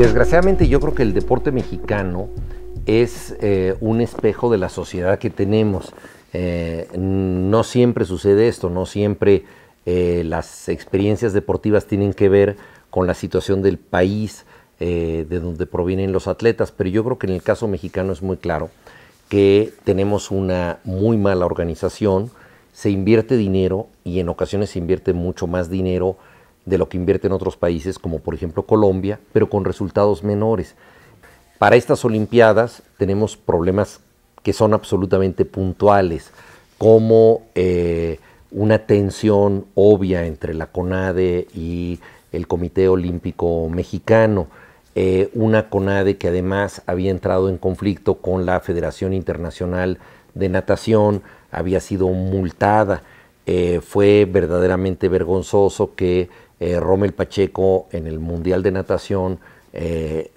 desgraciadamente yo creo que el deporte mexicano es eh, un espejo de la sociedad que tenemos. Eh, no siempre sucede esto, no siempre eh, las experiencias deportivas tienen que ver con la situación del país de donde provienen los atletas, pero yo creo que en el caso mexicano es muy claro que tenemos una muy mala organización, se invierte dinero y en ocasiones se invierte mucho más dinero de lo que invierten otros países, como por ejemplo Colombia, pero con resultados menores. Para estas Olimpiadas tenemos problemas que son absolutamente puntuales, como eh, una tensión obvia entre la CONADE y el Comité Olímpico Mexicano, eh, una CONADE que además había entrado en conflicto con la Federación Internacional de Natación, había sido multada. Eh, fue verdaderamente vergonzoso que eh, Rommel Pacheco en el Mundial de Natación eh,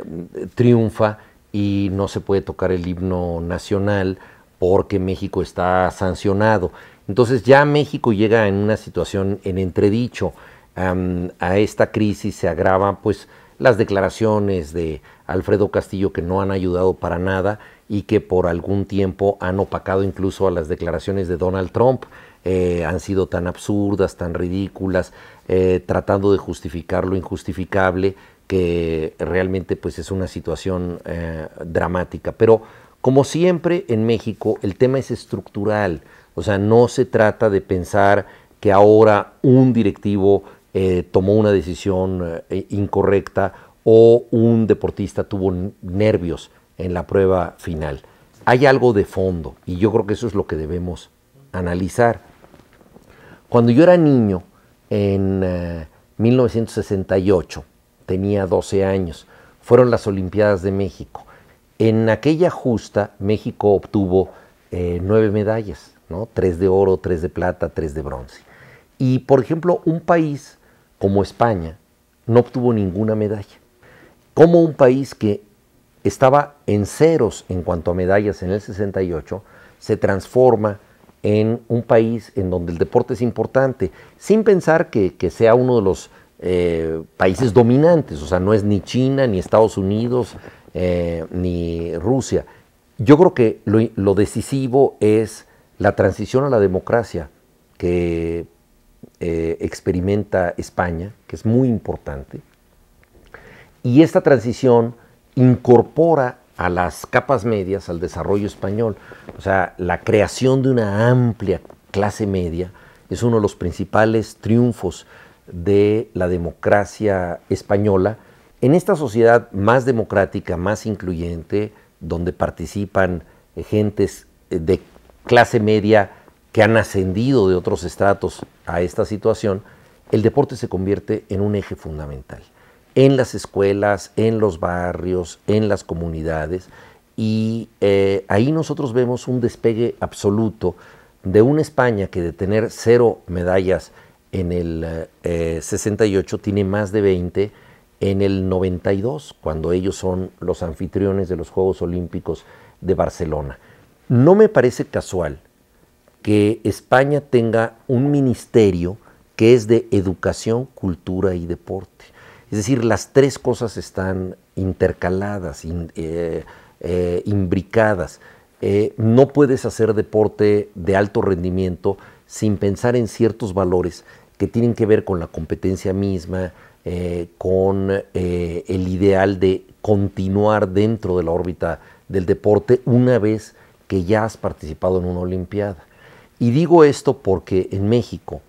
triunfa y no se puede tocar el himno nacional porque México está sancionado. Entonces ya México llega en una situación en entredicho. a esta crisis se agravan pues las declaraciones de Alfredo Castillo que no han ayudado para nada y que por algún tiempo han opacado incluso a las declaraciones de Donald Trump. Eh, han sido tan absurdas, tan ridículas, eh, tratando de justificar lo injustificable, que realmente pues es una situación eh, dramática. Pero como siempre en México, el tema es estructural, o sea, no se trata de pensar que ahora un directivo tomó una decisión incorrecta o un deportista tuvo nervios en la prueba final. Hay algo de fondo y yo creo que eso es lo que debemos analizar. Cuando yo era niño, en 1968, eh, tenía 12 años, fueron las Olimpiadas de México. En aquella justa, México obtuvo eh, nueve medallas, tres de oro, tres de plata, tres de bronce. Y, por ejemplo, un país como España no obtuvo ninguna medalla. Como un país que estaba en ceros en cuanto a medallas en el 68, se transforma en un país en donde el deporte es importante, sin pensar que, sea uno de los eh, países dominantes, o sea, no es ni China, ni Estados Unidos, eh, ni Rusia. Yo creo que lo, decisivo es la transición a la democracia que eh, experimenta España, que es muy importante, y esta transición incorpora a las capas medias, al desarrollo español. O sea, la creación de una amplia clase media es uno de los principales triunfos de la democracia española en esta sociedad más democrática, más incluyente, donde participan eh, gentes eh, de clase media que han ascendido de otros estratos a esta situación, el deporte se convierte en un eje fundamental en las escuelas, en los barrios, en las comunidades. Y eh, ahí nosotros vemos un despegue absoluto de una España que de tener cero medallas en el 68 eh, tiene más de 20 en el 92, cuando ellos son los anfitriones de los Juegos Olímpicos de Barcelona. No me parece casual que España tenga un ministerio que es de educación, cultura y deporte. Es decir, las tres cosas están intercaladas, eh, eh, imbricadas. Eh, no puedes hacer deporte de alto rendimiento sin pensar en ciertos valores que tienen que ver con la competencia misma, con el ideal de continuar dentro de la órbita del deporte una vez que ya has participado en una Olimpiada. Y digo esto porque en México,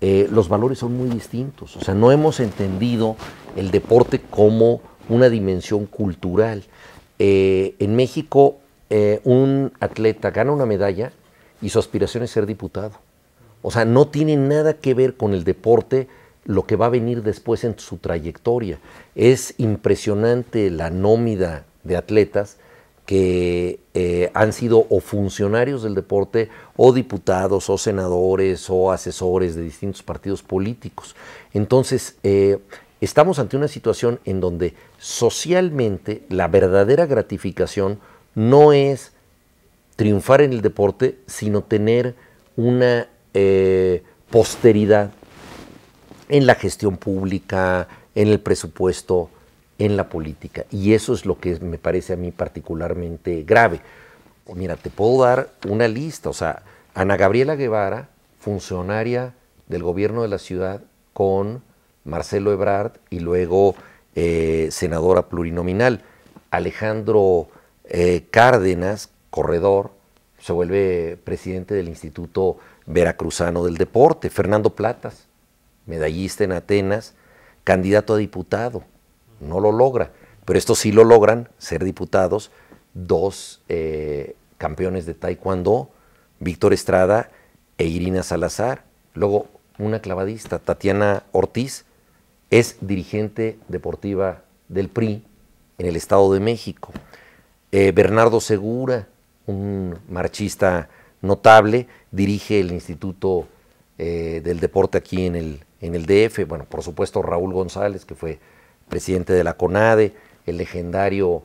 eh, los valores son muy distintos. O sea, no hemos entendido el deporte como una dimensión cultural. Eh, en México, eh, un atleta gana una medalla y su aspiración es ser diputado. O sea, no tiene nada que ver con el deporte lo que va a venir después en su trayectoria. Es impresionante la nómida de atletas que eh, han sido o funcionarios del deporte o diputados o senadores o asesores de distintos partidos políticos. Entonces, eh, estamos ante una situación en donde socialmente la verdadera gratificación no es triunfar en el deporte, sino tener una eh, posteridad en la gestión pública, en el presupuesto, en la política. Y eso es lo que me parece a mí particularmente grave. Mira, te puedo dar una lista. O sea, Ana Gabriela Guevara, funcionaria del gobierno de la ciudad con Marcelo Ebrard y luego eh, senadora plurinominal. Alejandro eh, Cárdenas, corredor, se vuelve presidente del Instituto Veracruzano del Deporte. Fernando Platas, medallista en Atenas, candidato a diputado no lo logra, pero esto sí lo logran, ser diputados, dos eh, campeones de taekwondo, Víctor Estrada e Irina Salazar, luego una clavadista, Tatiana Ortiz, es dirigente deportiva del PRI en el Estado de México. Eh, Bernardo Segura, un marchista notable, dirige el Instituto eh, del Deporte aquí en el, en el DF. Bueno, por supuesto Raúl González, que fue presidente de la CONADE, el legendario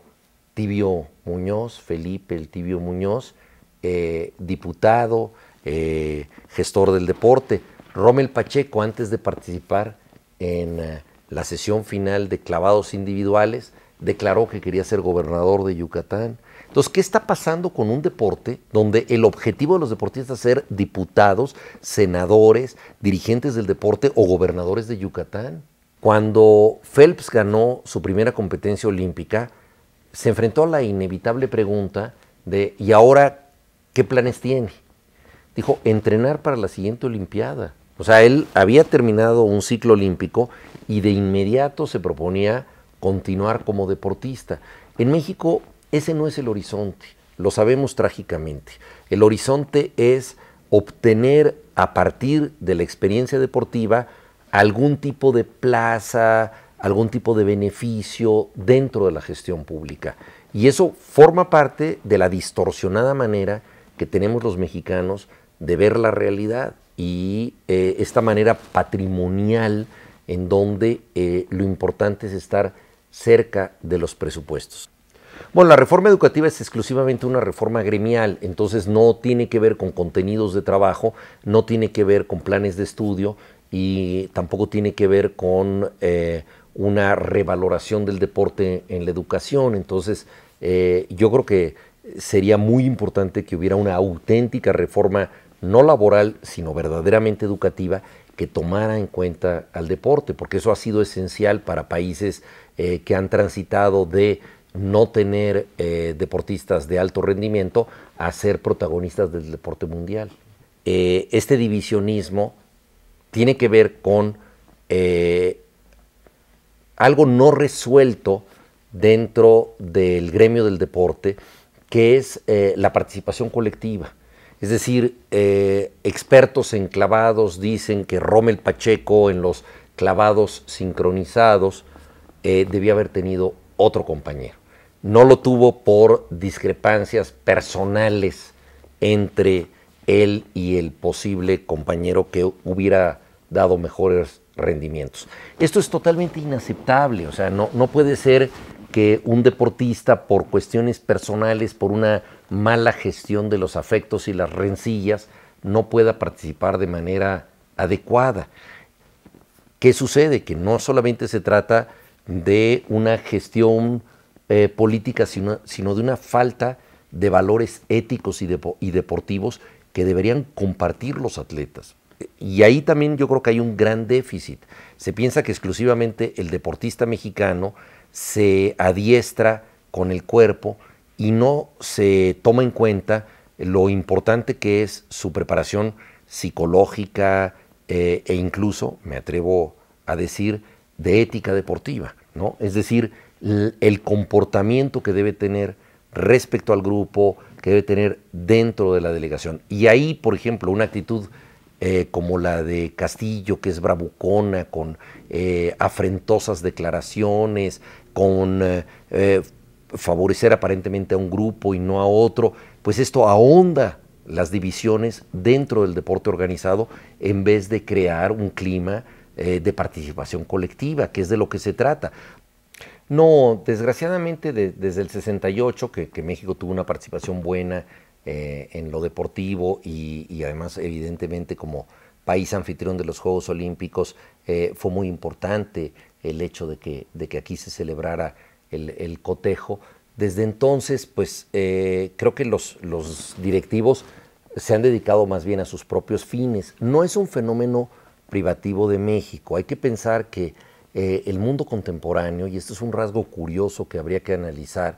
Tibio Muñoz, Felipe el Tibio Muñoz, eh, diputado, eh, gestor del deporte, Rommel Pacheco, antes de participar en eh, la sesión final de clavados individuales, declaró que quería ser gobernador de Yucatán. Entonces, ¿qué está pasando con un deporte donde el objetivo de los deportistas es ser diputados, senadores, dirigentes del deporte o gobernadores de Yucatán? Cuando Phelps ganó su primera competencia olímpica, se enfrentó a la inevitable pregunta de, ¿y ahora qué planes tiene? Dijo, entrenar para la siguiente Olimpiada. O sea, él había terminado un ciclo olímpico y de inmediato se proponía continuar como deportista. En México ese no es el horizonte, lo sabemos trágicamente. El horizonte es obtener a partir de la experiencia deportiva algún tipo de plaza, algún tipo de beneficio dentro de la gestión pública. Y eso forma parte de la distorsionada manera que tenemos los mexicanos de ver la realidad y eh, esta manera patrimonial en donde eh, lo importante es estar cerca de los presupuestos. Bueno, la reforma educativa es exclusivamente una reforma gremial, entonces no tiene que ver con contenidos de trabajo, no tiene que ver con planes de estudio, y tampoco tiene que ver con eh, una revaloración del deporte en la educación. Entonces, eh, yo creo que sería muy importante que hubiera una auténtica reforma, no laboral, sino verdaderamente educativa, que tomara en cuenta al deporte, porque eso ha sido esencial para países eh, que han transitado de no tener deportistas de alto rendimiento a ser protagonistas del deporte mundial. este divisionismo tiene que ver con eh, algo no resuelto dentro del gremio del deporte, que es eh, la participación colectiva. Es decir, eh, expertos enclavados dicen que Rommel Pacheco en los clavados sincronizados debía haber tenido otro compañero. No lo tuvo por discrepancias personales entre él y el posible compañero que hubiera dado mejores rendimientos. Esto es totalmente inaceptable, o sea, no, puede ser que un deportista por cuestiones personales, por una mala gestión de los afectos y las rencillas, no pueda participar de manera adecuada. ¿Qué sucede? Que no solamente se trata de una gestión eh, política, sino, de una falta de valores éticos y deportivos que deberían compartir los atletas y ahí también yo creo que hay un gran déficit. Se piensa que exclusivamente el deportista mexicano se adiestra con el cuerpo y no se toma en cuenta lo importante que es su preparación psicológica eh, e incluso, me atrevo a decir, de ética deportiva, ¿no? Es decir, el comportamiento que debe tener respecto al grupo, que debe tener dentro de la delegación. Y ahí, por ejemplo, una actitud eh, como la de Castillo, que es bravucona, con eh, afrentosas declaraciones, con eh, favorecer aparentemente a un grupo y no a otro, pues esto ahonda las divisiones dentro del deporte organizado en vez de crear un clima de participación colectiva, que es de lo que se trata. No, desgraciadamente desde el 68, que México tuvo una participación buena eh, en lo deportivo y, además evidentemente como país anfitrión de los Juegos Olímpicos eh, fue muy importante el hecho de que, aquí se celebrara el, cotejo. Desde entonces, pues eh, creo que los, directivos se han dedicado más bien a sus propios fines. No es un fenómeno privativo de México. Hay que pensar que el mundo contemporáneo, y esto es un rasgo curioso que habría que analizar,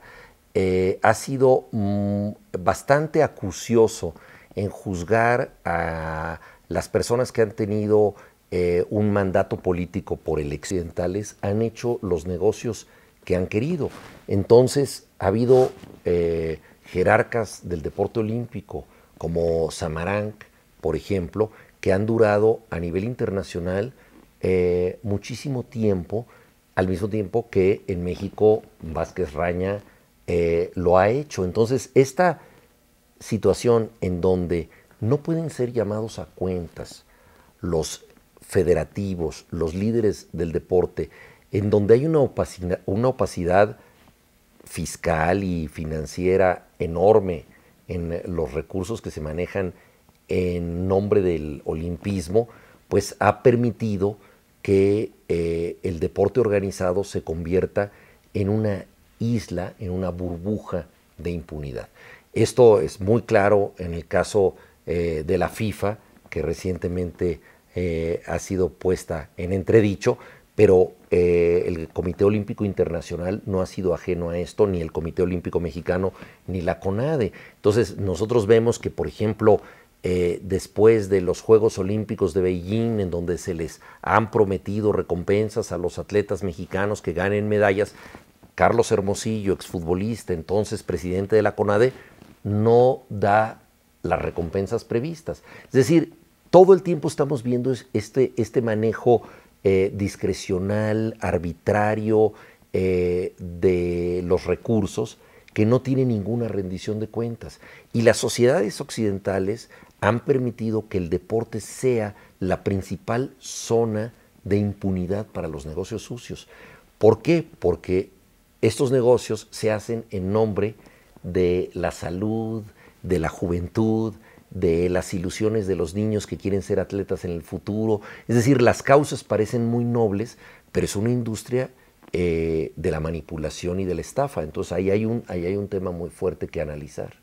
eh, ha sido mm, bastante acucioso en juzgar a las personas que han tenido eh, un mandato político por el occidentales, han hecho los negocios que han querido. Entonces, ha habido eh, jerarcas del deporte olímpico, como Samarank, por ejemplo, que han durado a nivel internacional muchísimo tiempo, al mismo tiempo que en México Vázquez Raña, eh, lo ha hecho. Entonces, esta situación en donde no pueden ser llamados a cuentas los federativos, los líderes del deporte, en donde hay una opacidad, fiscal y financiera enorme en los recursos que se manejan en nombre del olimpismo, pues ha permitido que eh, el deporte organizado se convierta en una isla, en una burbuja de impunidad. Esto es muy claro en el caso eh, de la FIFA, que recientemente eh, ha sido puesta en entredicho, pero eh, el Comité Olímpico Internacional no ha sido ajeno a esto, ni el Comité Olímpico Mexicano, ni la CONADE. Entonces, nosotros vemos que, por ejemplo, después de los Juegos Olímpicos de Beijing, en donde se les han prometido recompensas a los atletas mexicanos que ganen medallas, Carlos Hermosillo, exfutbolista, entonces presidente de la CONADE, no da las recompensas previstas. Es decir, todo el tiempo estamos viendo este, este manejo eh, discrecional, arbitrario eh, de los recursos que no tiene ninguna rendición de cuentas. Y las sociedades occidentales han permitido que el deporte sea la principal zona de impunidad para los negocios sucios. ¿Por qué? Porque estos negocios se hacen en nombre de la salud, de la juventud, de las ilusiones de los niños que quieren ser atletas en el futuro. Es decir, las causas parecen muy nobles, pero es una industria eh, de la manipulación y de la estafa. Entonces ahí hay un, ahí hay un tema muy fuerte que analizar.